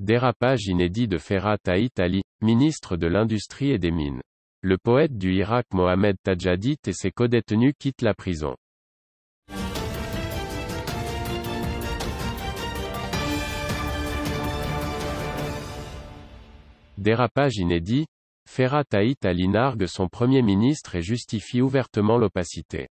Dérapage inédit de Ferhat à Ali, ministre de l'Industrie et des Mines. Le poète du Irak Mohamed Tajadit et ses codétenus quittent la prison. Dérapage inédit, Ferhat Haït Ali nargue son Premier ministre et justifie ouvertement l'opacité.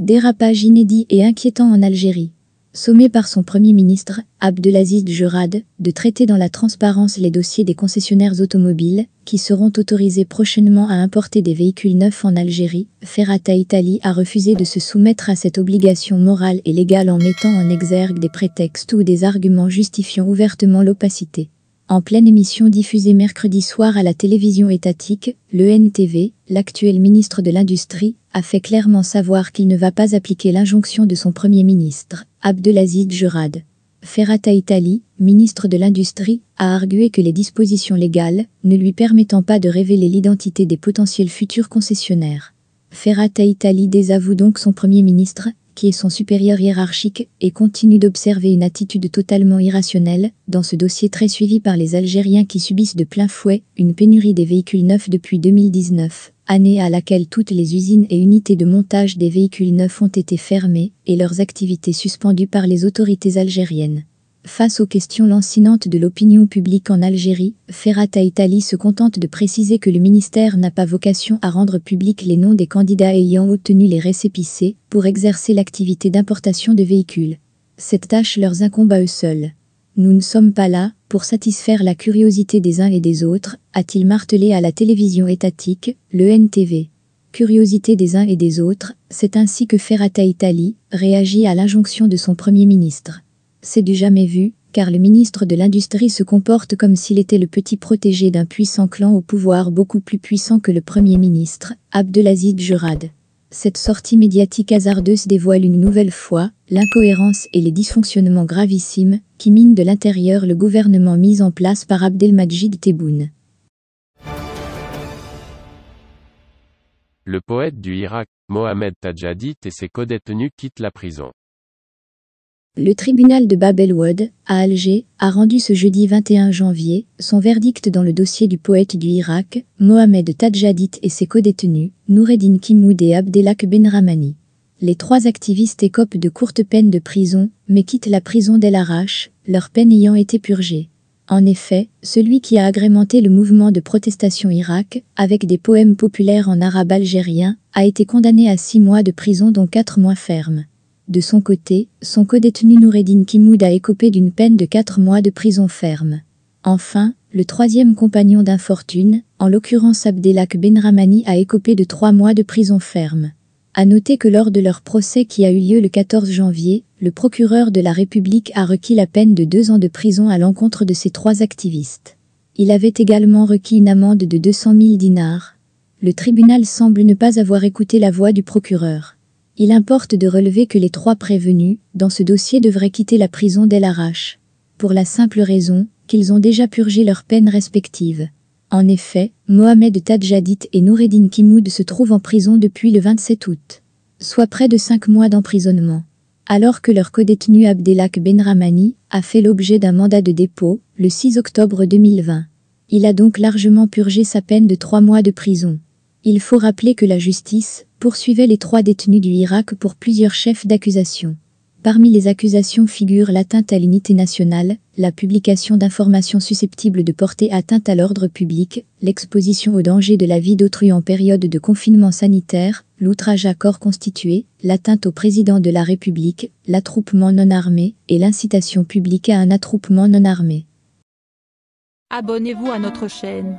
Dérapage inédit et inquiétant en Algérie sommé par son Premier ministre, Abdelaziz Jurad, de traiter dans la transparence les dossiers des concessionnaires automobiles, qui seront autorisés prochainement à importer des véhicules neufs en Algérie, Ferrata Italie a refusé de se soumettre à cette obligation morale et légale en mettant en exergue des prétextes ou des arguments justifiant ouvertement l'opacité. En pleine émission diffusée mercredi soir à la télévision étatique, le NTV, l'actuel ministre de l'Industrie, a fait clairement savoir qu'il ne va pas appliquer l'injonction de son Premier ministre, Abdelaziz Jurad. Ferrata Itali, ministre de l'Industrie, a argué que les dispositions légales ne lui permettant pas de révéler l'identité des potentiels futurs concessionnaires. Ferrata Itali désavoue donc son Premier ministre qui est son supérieur hiérarchique, et continue d'observer une attitude totalement irrationnelle, dans ce dossier très suivi par les Algériens qui subissent de plein fouet une pénurie des véhicules neufs depuis 2019, année à laquelle toutes les usines et unités de montage des véhicules neufs ont été fermées, et leurs activités suspendues par les autorités algériennes. Face aux questions lancinantes de l'opinion publique en Algérie, Ferrata Itali se contente de préciser que le ministère n'a pas vocation à rendre public les noms des candidats ayant obtenu les récépissés pour exercer l'activité d'importation de véhicules. Cette tâche leur incombe à eux seuls. Nous ne sommes pas là pour satisfaire la curiosité des uns et des autres, a-t-il martelé à la télévision étatique, le NTV curiosité des uns et des autres, c'est ainsi que Ferrata Itali réagit à l'injonction de son Premier ministre c'est du jamais vu, car le ministre de l'Industrie se comporte comme s'il était le petit protégé d'un puissant clan au pouvoir beaucoup plus puissant que le Premier ministre, Abdelaziz Jurad. Cette sortie médiatique hasardeuse dévoile une nouvelle fois l'incohérence et les dysfonctionnements gravissimes qui minent de l'intérieur le gouvernement mis en place par Abdelmajid Tebboune. Le poète du Irak, Mohamed Tajadit et ses codétenus quittent la prison. Le tribunal de Babelwood, à Alger, a rendu ce jeudi 21 janvier son verdict dans le dossier du poète du Irak, Mohamed Tadjadit et ses codétenus, Noureddin Kimoud et Abdelak Benramani. Les trois activistes écopent de courtes peines de prison, mais quittent la prison dès l'arrache, leur peine ayant été purgée. En effet, celui qui a agrémenté le mouvement de protestation Irak, avec des poèmes populaires en arabe algérien, a été condamné à six mois de prison dont quatre mois fermes. De son côté, son codétenu Noureddin Kimoud a écopé d'une peine de 4 mois de prison ferme. Enfin, le troisième compagnon d'infortune, en l'occurrence Abdelak Benramani a écopé de 3 mois de prison ferme. À noter que lors de leur procès qui a eu lieu le 14 janvier, le procureur de la République a requis la peine de deux ans de prison à l'encontre de ces trois activistes. Il avait également requis une amende de 200 000 dinars. Le tribunal semble ne pas avoir écouté la voix du procureur. Il importe de relever que les trois prévenus dans ce dossier devraient quitter la prison dès l'arrache, pour la simple raison qu'ils ont déjà purgé leurs peines respectives. En effet, Mohamed Tadjadit et Noureddin Kimoud se trouvent en prison depuis le 27 août, soit près de cinq mois d'emprisonnement. Alors que leur codétenu Abdelak Benramani a fait l'objet d'un mandat de dépôt le 6 octobre 2020. Il a donc largement purgé sa peine de trois mois de prison. Il faut rappeler que la justice poursuivait les trois détenus du Irak pour plusieurs chefs d'accusation. Parmi les accusations figurent l'atteinte à l'unité nationale, la publication d'informations susceptibles de porter atteinte à l'ordre public, l'exposition au danger de la vie d'autrui en période de confinement sanitaire, l'outrage à corps constitué, l'atteinte au président de la République, l'attroupement non armé et l'incitation publique à un attroupement non armé. Abonnez-vous à notre chaîne